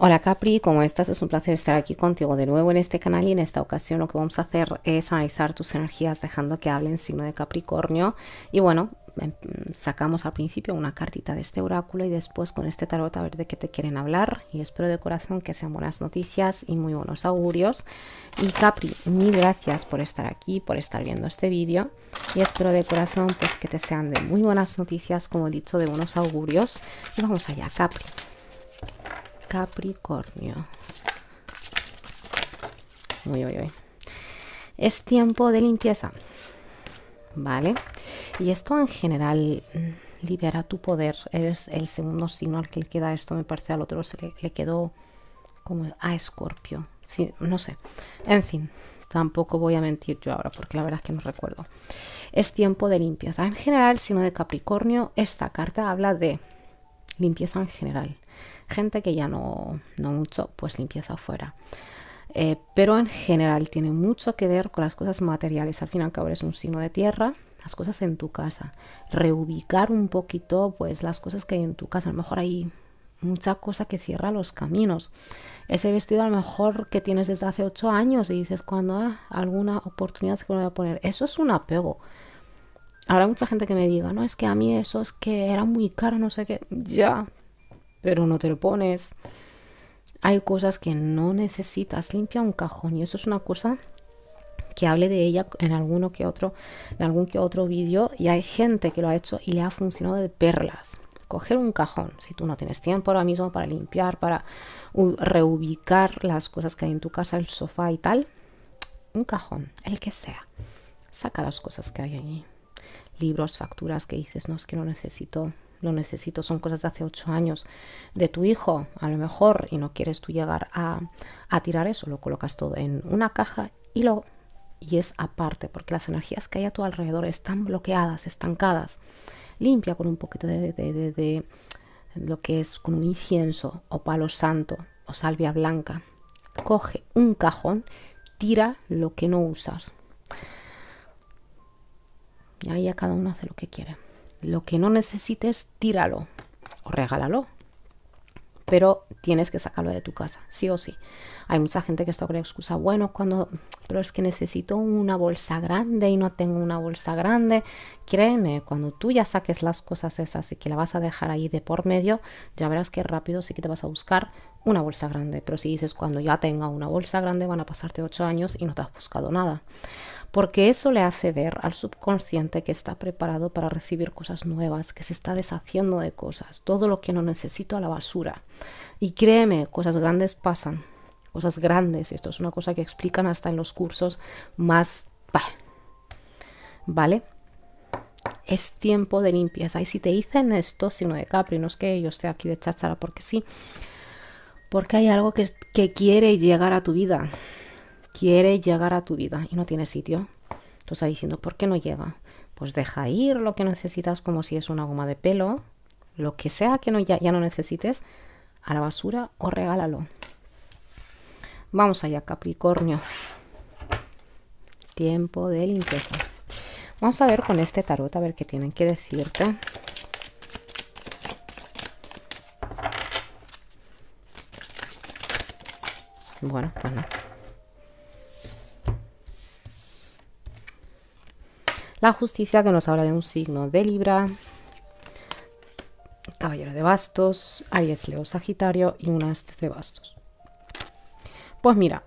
Hola Capri, ¿cómo estás? Es un placer estar aquí contigo de nuevo en este canal y en esta ocasión lo que vamos a hacer es analizar tus energías dejando que hablen signo de Capricornio y bueno, em, sacamos al principio una cartita de este oráculo y después con este tarot a ver de qué te quieren hablar y espero de corazón que sean buenas noticias y muy buenos augurios y Capri, mil gracias por estar aquí, por estar viendo este vídeo y espero de corazón pues que te sean de muy buenas noticias como he dicho de buenos augurios y vamos allá Capri Capricornio. Uy, uy, uy. Es tiempo de limpieza. ¿Vale? Y esto en general mm, libera tu poder. Eres el segundo signo al que le queda esto, me parece al otro se le, quedó como a Escorpio. no sé. En fin, tampoco voy a mentir yo ahora porque la verdad es que no recuerdo. Es tiempo de limpieza. En general, el signo de Capricornio, esta carta habla de limpieza en general. Gente que ya no, no mucho, pues limpieza afuera. Eh, pero en general tiene mucho que ver con las cosas materiales. Al fin y al cabo un signo de tierra, las cosas en tu casa. Reubicar un poquito, pues las cosas que hay en tu casa. A lo mejor hay mucha cosa que cierra los caminos. Ese vestido a lo mejor que tienes desde hace ocho años y dices cuando ah, alguna oportunidad se voy a poner. Eso es un apego. Habrá mucha gente que me diga, no, es que a mí eso es que era muy caro, no sé qué. Ya, pero no te lo pones. Hay cosas que no necesitas. Limpia un cajón y eso es una cosa que hable de ella en alguno que otro, en algún que otro vídeo y hay gente que lo ha hecho y le ha funcionado de perlas. Coger un cajón, si tú no tienes tiempo ahora mismo para limpiar, para reubicar las cosas que hay en tu casa, el sofá y tal, un cajón, el que sea, saca las cosas que hay allí libros, facturas que dices, no, es que no necesito, lo necesito, son cosas de hace ocho años de tu hijo, a lo mejor, y no quieres tú llegar a, a tirar eso, lo colocas todo en una caja y lo y es aparte, porque las energías que hay a tu alrededor están bloqueadas, estancadas. Limpia con un poquito de, de, de lo que es con un incienso o palo santo o salvia blanca. Coge un cajón, tira lo que no usas, y ahí a cada uno hace lo que quiere. Lo que no necesites, tíralo o regálalo. Pero tienes que sacarlo de tu casa, sí o sí. Hay mucha gente que está con la excusa, bueno, cuando, pero es que necesito una bolsa grande y no tengo una bolsa grande. Créeme, cuando tú ya saques las cosas esas y que la vas a dejar ahí de por medio, ya verás que rápido sí que te vas a buscar una bolsa grande. Pero si dices, cuando ya tenga una bolsa grande, van a pasarte ocho años y no te has buscado nada porque eso le hace ver al subconsciente que está preparado para recibir cosas nuevas, que se está deshaciendo de cosas, todo lo que no necesito a la basura. Y créeme, cosas grandes pasan, cosas grandes, esto es una cosa que explican hasta en los cursos más... ¿Vale? es tiempo de limpieza. Y si te dicen esto, sino de Capri, no es que yo esté aquí de cháchara porque sí, porque hay algo que, que quiere llegar a tu vida quiere llegar a tu vida y no tiene sitio. Entonces estás diciendo, ¿por qué no llega? Pues deja ir lo que necesitas como si es una goma de pelo, lo que sea que no, ya, ya no necesites, a la basura o regálalo. Vamos allá, Capricornio. Tiempo de limpieza. Vamos a ver con este tarot, a ver qué tienen que decirte. Bueno, pues no. La justicia que nos habla de un signo de Libra, Caballero de Bastos, Aries, Leo, Sagitario y una de Bastos. Pues mira,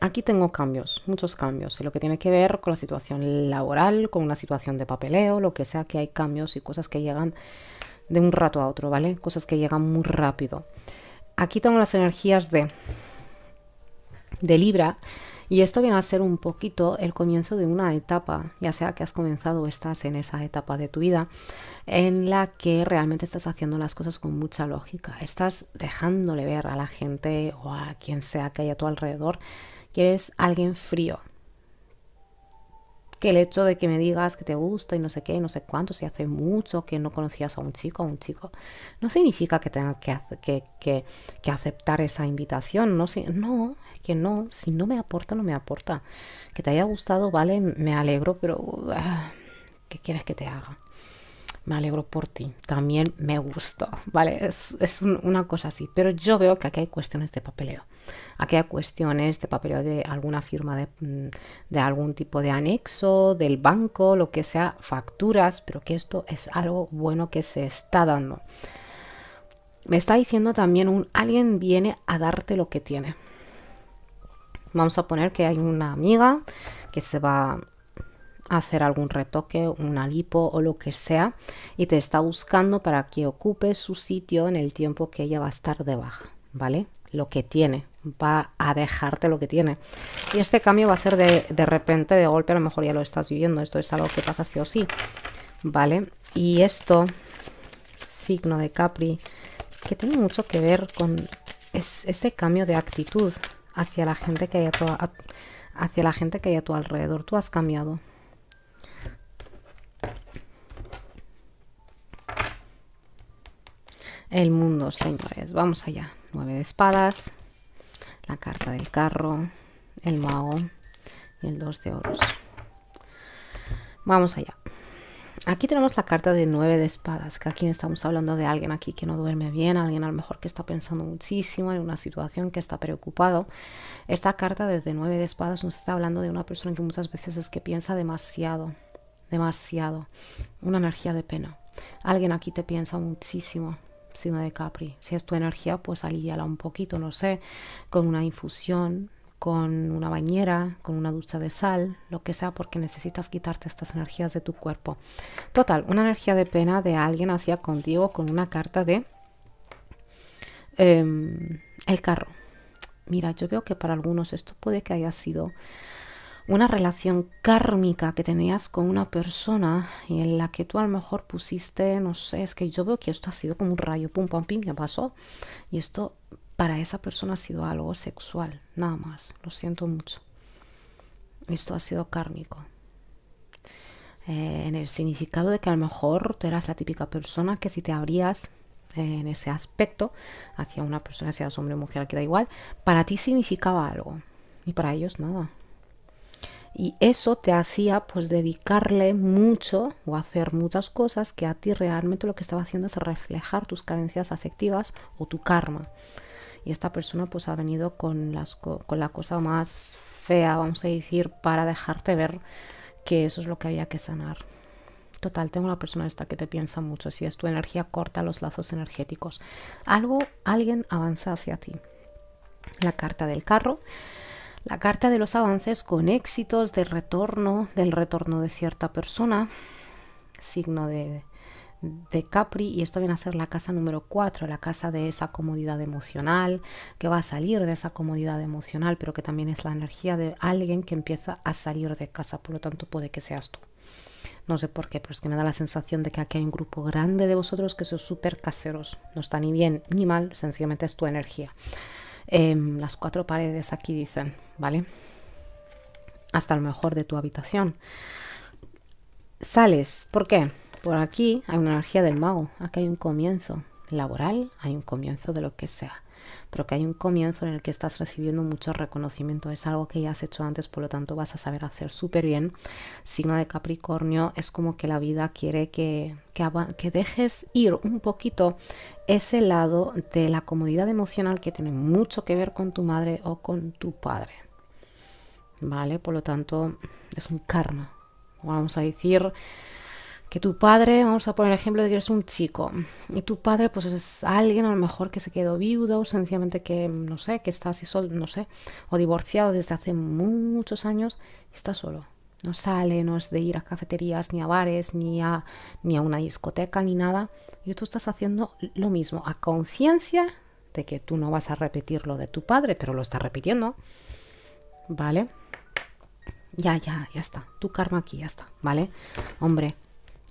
aquí tengo cambios, muchos cambios, y lo que tiene que ver con la situación laboral, con una situación de papeleo, lo que sea, que hay cambios y cosas que llegan de un rato a otro, ¿vale? Cosas que llegan muy rápido. Aquí tengo las energías de, de Libra, y esto viene a ser un poquito el comienzo de una etapa, ya sea que has comenzado o estás en esa etapa de tu vida, en la que realmente estás haciendo las cosas con mucha lógica. Estás dejándole ver a la gente o a quien sea que haya a tu alrededor que eres alguien frío, que el hecho de que me digas que te gusta y no sé qué, no sé cuánto, si hace mucho que no conocías a un chico, a un chico, no significa que tengas que, que, aceptar esa invitación, no, es no, que no, si no me aporta, no me aporta. Que te haya gustado, vale, me alegro, pero ah, ¿qué quieres que te haga? me alegro por ti, también me gustó, ¿vale? Es, una cosa así, pero yo veo que aquí hay cuestiones de papeleo, aquí hay cuestiones de papeleo de alguna firma de, mm, de algún tipo de anexo, del banco, lo que sea, facturas, pero que esto es algo bueno que se está dando. Me está diciendo también un alguien viene a darte lo que tiene. Vamos a poner que hay una amiga que se va hacer algún retoque, una lipo o lo que sea, y te está buscando para que ocupe su sitio en el tiempo que ella va a estar debajo ¿vale? Lo que tiene, va a dejarte lo que tiene. Y este cambio va a ser de, repente, de golpe, a lo mejor ya lo estás viviendo, esto es algo que pasa sí o sí, ¿vale? Y esto, signo de Capri, que tiene mucho que ver con este cambio de actitud hacia la gente que hay hacia la gente que hay a tu alrededor. Tú has cambiado, el mundo, señores. Vamos allá. Nueve de espadas. La carta del carro. El mago. Y el dos de oros. Vamos allá. Aquí tenemos la carta de nueve de espadas, que aquí estamos hablando de alguien aquí que no duerme bien, alguien a lo mejor que está pensando muchísimo en una situación, que está preocupado. Esta carta desde nueve de espadas nos está hablando de una persona que muchas veces es que piensa demasiado, demasiado, una energía de pena. Alguien aquí te piensa muchísimo, signo de Capri. Si es tu energía, pues aliviala un poquito, no sé, con una infusión, con una bañera, con una ducha de sal, lo que sea, porque necesitas quitarte estas energías de tu cuerpo. Total, una energía de pena de alguien hacia contigo con una carta de em, el carro. Mira, yo veo que para algunos esto puede que haya sido una relación kármica que tenías con una persona y en la que tú a lo mejor pusiste, no sé, es que yo veo que esto ha sido como un rayo, pum, pam, pim, me pasó. Y esto para esa persona ha sido algo sexual, nada más, lo siento mucho. Esto ha sido kármico. Eh, en el significado de que a lo mejor tú eras la típica persona que si te abrías eh, en ese aspecto hacia una persona, sea hombre o mujer, que da igual, para ti significaba algo y para ellos nada. Y eso te hacía pues dedicarle mucho o hacer muchas cosas que a ti realmente lo que estaba haciendo es reflejar tus carencias afectivas o tu karma y esta persona pues ha venido con, las, con la cosa más fea, vamos a decir, para dejarte ver que eso es lo que había que sanar. Total, tengo una persona esta que te piensa mucho. Si es tu energía, corta los lazos energéticos. Algo, alguien avanza hacia ti. La carta del carro. La carta de los avances con éxitos, de retorno, del retorno de cierta persona. Signo de de Capri y esto viene a ser la casa número 4, la casa de esa comodidad emocional, que va a salir de esa comodidad emocional, pero que también es la energía de alguien que empieza a salir de casa, por lo tanto puede que seas tú. No sé por qué, pero es que me da la sensación de que aquí hay un grupo grande de vosotros que sois súper caseros. No está ni bien ni mal, sencillamente es tu energía. Em, las cuatro paredes aquí dicen, ¿vale? Hasta lo mejor de tu habitación. Sales, ¿por qué? Por aquí hay una energía del mago, aquí hay un comienzo laboral, hay un comienzo de lo que sea, pero que hay un comienzo en el que estás recibiendo mucho reconocimiento, es algo que ya has hecho antes, por lo tanto vas a saber hacer súper bien. Signo de Capricornio es como que la vida quiere que, que, que dejes ir un poquito ese lado de la comodidad emocional que tiene mucho que ver con tu madre o con tu padre. ¿Vale? Por lo tanto, es un karma. Vamos a decir, que tu padre, vamos a poner el ejemplo de que eres un chico, y tu padre pues es alguien a lo mejor que se quedó viudo o sencillamente que, no sé, que está así solo, no sé, o divorciado desde hace muchos años y está solo. No sale, no es de ir a cafeterías, ni a bares, ni a, ni a una discoteca, ni nada. Y tú estás haciendo lo mismo, a conciencia de que tú no vas a repetir lo de tu padre, pero lo está repitiendo. ¿Vale? Ya, ya, ya está. Tu karma aquí, ya está. ¿Vale? Hombre,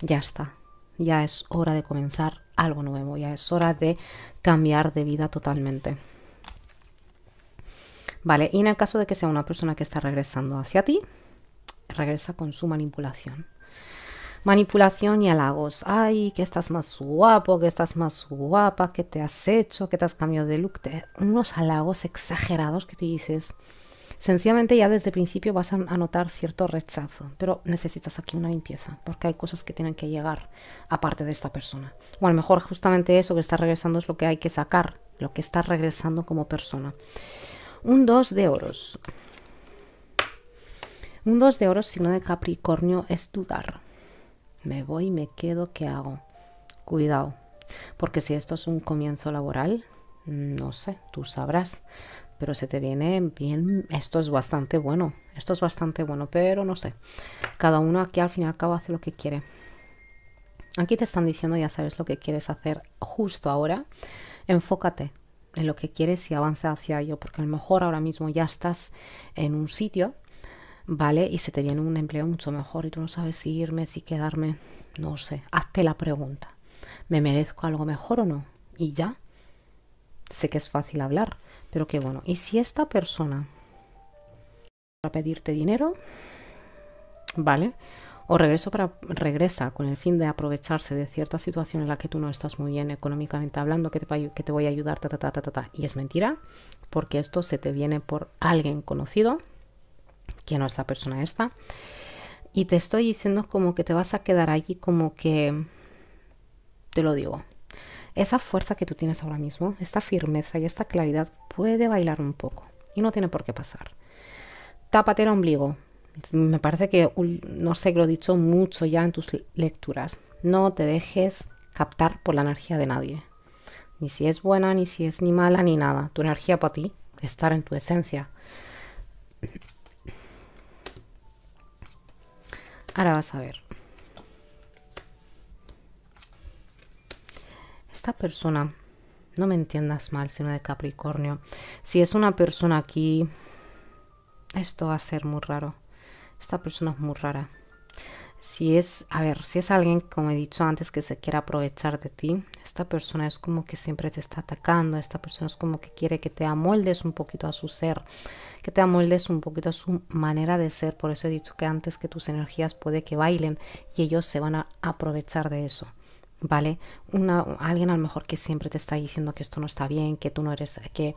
ya está, ya es hora de comenzar algo nuevo, ya es hora de cambiar de vida totalmente. Vale, y en el caso de que sea una persona que está regresando hacia ti, regresa con su manipulación. Manipulación y halagos. Ay, que estás más guapo, que estás más guapa, que te has hecho, que te has cambiado de look. Unos halagos exagerados que tú dices, sencillamente ya desde el principio vas a, notar cierto rechazo, pero necesitas aquí una limpieza, porque hay cosas que tienen que llegar aparte de esta persona. O a lo mejor justamente eso que está regresando es lo que hay que sacar, lo que está regresando como persona. Un 2 de oros. Un 2 de oros, signo de Capricornio, es dudar. Me voy, me quedo, ¿qué hago? Cuidado, porque si esto es un comienzo laboral, no sé, tú sabrás pero se te viene bien, esto es bastante bueno, esto es bastante bueno, pero no sé, cada uno aquí al fin y al cabo hace lo que quiere. Aquí te están diciendo ya sabes lo que quieres hacer justo ahora, enfócate en lo que quieres y avanza hacia ello, porque a lo mejor ahora mismo ya estás en un sitio, ¿vale? Y se te viene un empleo mucho mejor y tú no sabes si irme, si quedarme, no sé, hazte la pregunta, ¿me merezco algo mejor o no? Y ya sé que es fácil hablar, pero qué bueno. Y si esta persona va a pedirte dinero, ¿vale? O regreso para, regresa con el fin de aprovecharse de cierta situación en la que tú no estás muy bien económicamente hablando, que te, que te voy a ayudar, ta, ta, ta, ta, ta. Y es mentira, porque esto se te viene por alguien conocido, que no es persona esta. Y te estoy diciendo como que te vas a quedar allí como que... Te lo digo, esa fuerza que tú tienes ahora mismo, esta firmeza y esta claridad puede bailar un poco y no tiene por qué pasar. Tápate el ombligo. Me parece que, no sé, lo he dicho mucho ya en tus lecturas. No te dejes captar por la energía de nadie. Ni si es buena, ni si es ni mala, ni nada. Tu energía para ti, estar en tu esencia. Ahora vas a ver. esta persona, no me entiendas mal, sino de Capricornio, si es una persona aquí, esto va a ser muy raro. Esta persona es muy rara. Si es, a ver, si es alguien, como he dicho antes, que se quiere aprovechar de ti, esta persona es como que siempre te está atacando, esta persona es como que quiere que te amoldes un poquito a su ser, que te amoldes un poquito a su manera de ser. Por eso he dicho que antes que tus energías puede que bailen y ellos se van a aprovechar de eso. ¿vale? alguien a lo mejor que siempre te está diciendo que esto no está bien, que tú no eres, que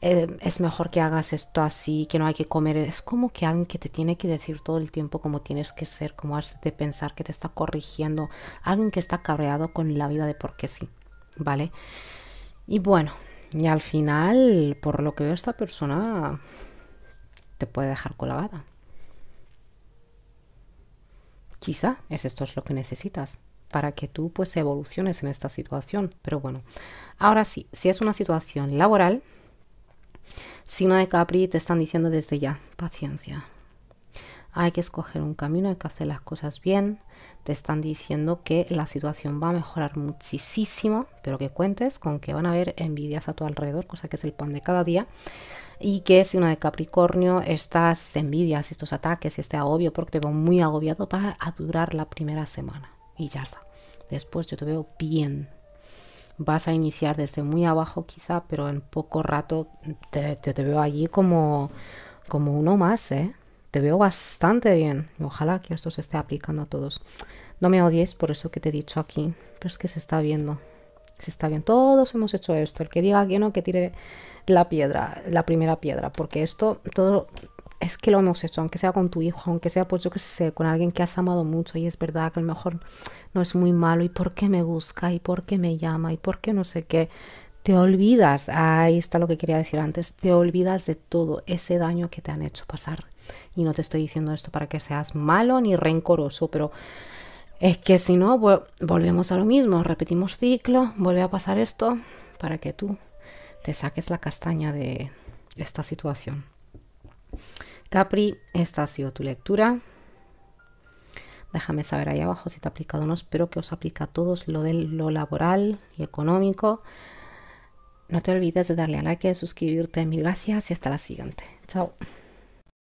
eh, es mejor que hagas esto así, que no hay que comer. Es como que alguien que te tiene que decir todo el tiempo cómo tienes que ser, cómo has de pensar, que te está corrigiendo. Alguien que está cabreado con la vida de por qué sí, ¿vale? Y bueno, y al final, por lo que veo, esta persona te puede dejar colabada. Quizá es esto es lo que necesitas para que tú pues evoluciones en esta situación. Pero bueno, ahora sí, si es una situación laboral, signo de Capri te están diciendo desde ya, paciencia. Hay que escoger un camino, hay que hacer las cosas bien. Te están diciendo que la situación va a mejorar muchísimo, pero que cuentes con que van a haber envidias a tu alrededor, cosa que es el pan de cada día y que signo de Capricornio estas envidias, estos ataques, este agobio, porque te veo muy agobiado, va a durar la primera semana y ya está. Después yo te veo bien. Vas a iniciar desde muy abajo quizá, pero en poco rato te, te, veo allí como, como uno más, ¿eh? Te veo bastante bien. Ojalá que esto se esté aplicando a todos. No me odies por eso que te he dicho aquí, pero es que se está viendo. Se está viendo Todos hemos hecho esto. El que diga que no, que tire la piedra, la primera piedra, porque esto, todo, es que lo hemos hecho, aunque sea con tu hijo, aunque sea por pues, yo que sé, con alguien que has amado mucho y es verdad que a lo mejor no es muy malo y por qué me busca y por qué me llama y por qué no sé qué, te olvidas, ahí está lo que quería decir antes, te olvidas de todo ese daño que te han hecho pasar. Y no te estoy diciendo esto para que seas malo ni rencoroso, pero es que si no, volvemos a lo mismo, repetimos ciclo, vuelve a pasar esto para que tú te saques la castaña de esta situación. Capri, esta ha sido tu lectura. Déjame saber ahí abajo si te ha aplicado o no. Espero que os aplica a todos lo de lo laboral y económico. No te olvides de darle a like, de suscribirte. Mil gracias y hasta la siguiente. Chao.